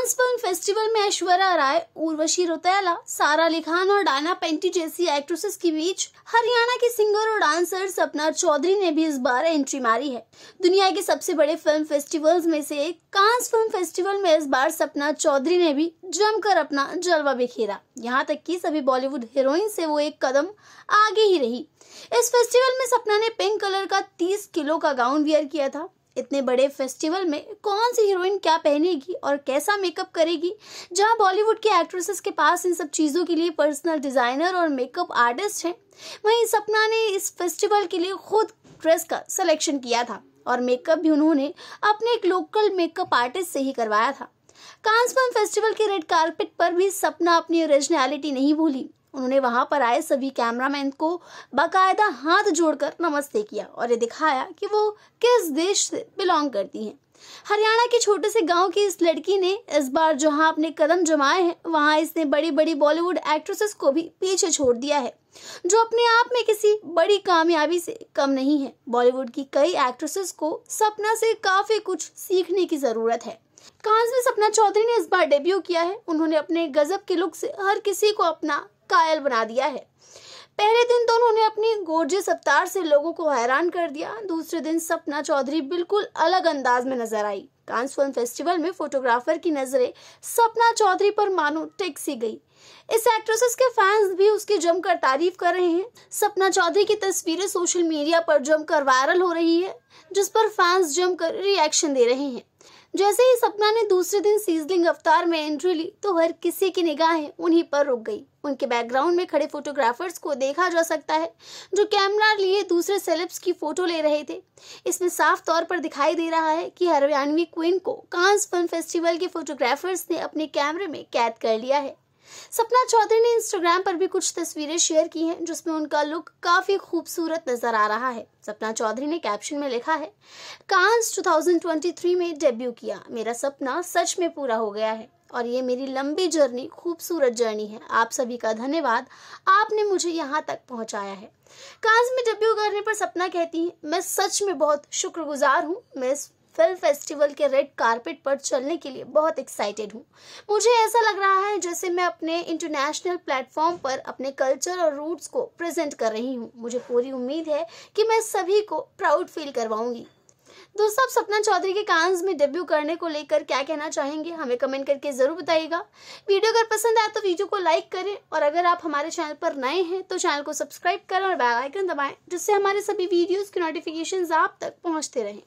कांस film festival में ऐश्वर्या राय उर्वशी रोतेला सारा अली खान और डायना पेंटी जैसी एक्ट्रेसेस के बीच हरियाणा के सिंगर और डांसर सपना चौधरी ने भी इस बार एंट्री मारी है दुनिया के सबसे बड़े फिल्म फेस्टिवल्स में से एक कांस फिल्म फेस्टिवल में इस बार सपना चौधरी ने भी जमकर अपना जलवा बिखेरा यहाँ तक की सभी बॉलीवुड हीरोइन से वो एक कदम आगे ही रही इस फेस्टिवल में सपना ने पिंक कलर का 30 किलो का गाउन वियर किया था इतने बड़े फेस्टिवल में कौन सी हीरोइन क्या पहनेगी और कैसा मेकअप करेगी जहां बॉलीवुड के एक्ट्रेसेस के पास इन सब चीज़ों के लिए पर्सनल डिज़ाइनर और मेकअप आर्टिस्ट हैं वहीं सपना ने इस फेस्टिवल के लिए खुद ड्रेस का सिलेक्शन किया था और मेकअप भी उन्होंने अपने एक लोकल मेकअप आर्टिस्ट से ही करवाया था कांस फेस्टिवल के रेड कारपेट पर भी सपना अपनी ओरिजिनलिटी नहीं भूली उन्होंने वहां पर आए सभी कैमरामैन को बाकायदा हाथ जोड़कर नमस्ते किया और ये दिखाया कि वो किस देश से बिलोंग करती हैं हरियाणा के छोटे से गांव की इस लड़की ने इस बार जहां अपने कदम जमाए हैं वहां इसने बड़ी बड़ी बॉलीवुड एक्ट्रेसेस को भी पीछे छोड़ दिया है जो अपने आप में किसी बड़ी कामयाबी से कम नहीं है बॉलीवुड की कई एक्ट्रेसेस को सपना से काफी कुछ सीखने की जरूरत है कांस में सपना चौधरी ने इस बार डेब्यू किया है उन्होंने अपने गजब के लुक से हर किसी को अपना कायल बना दिया है पहले दिन तो उन्होंने अपनी गोरजे अवतार से लोगों को हैरान कर दिया दूसरे दिन सपना चौधरी बिल्कुल अलग अंदाज में नजर आई कांस फिल्म फेस्टिवल में फोटोग्राफर की नजरें सपना चौधरी पर मानो टेक्सी गई इस एक्ट्रेसेस के फैंस भी उसकी जमकर तारीफ कर रहे हैं सपना चौधरी की तस्वीरें सोशल मीडिया पर जमकर वायरल हो रही है जिस पर फैंस जमकर रिएक्शन दे रहे हैं जैसे ही सपना ने दूसरे दिन सीजलिंग अवतार में एंट्री ली तो हर किसी की निगाहें उन्हीं पर रुक गई उनके बैकग्राउंड में खड़े फोटोग्राफर्स को देखा जा सकता है जो कैमरा लिए दूसरे सेलेब्स की फोटो ले रहे थे इसमें साफ तौर पर दिखाई दे रहा है कि हरियाणवी क्वीन को कांस फिल्म फेस्टिवल के फोटोग्राफर्स ने अपने कैमरे में कैद कर लिया है सपना चौधरी ने इंस्टाग्राम पर भी कुछ तस्वीरें शेयर की हैं जिसमें उनका लुक काफी खूबसूरत नजर आ रहा है सपना चौधरी ने कैप्शन में लिखा है कांस 2023 में डेब्यू किया मेरा सपना सच में पूरा हो गया है और ये मेरी लंबी जर्नी खूबसूरत जर्नी है आप सभी का धन्यवाद आपने मुझे यहाँ तक पहुँचाया है कांस में डेब्यू करने पर सपना कहती है मैं सच में बहुत शुक्रगुजार हूँ मैं इस फिल्म फेस्टिवल के रेड कारपेट पर चलने के लिए बहुत एक्साइटेड हूँ मुझे ऐसा लग रहा है जैसे मैं अपने इंटरनेशनल प्लेटफॉर्म पर अपने कल्चर और रूट्स को प्रेजेंट कर रही हूँ मुझे पूरी उम्मीद है कि मैं सभी को प्राउड फील करवाऊंगी दोस्तों आप सपना चौधरी के कांस में डेब्यू करने को लेकर क्या कहना चाहेंगे हमें कमेंट करके ज़रूर बताइएगा वीडियो अगर पसंद आए तो वीडियो को लाइक करें और अगर आप हमारे चैनल पर नए हैं तो चैनल को सब्सक्राइब करें और बेल आइकन दबाएं जिससे हमारे सभी वीडियोस की नोटिफिकेशंस आप तक पहुंचते रहें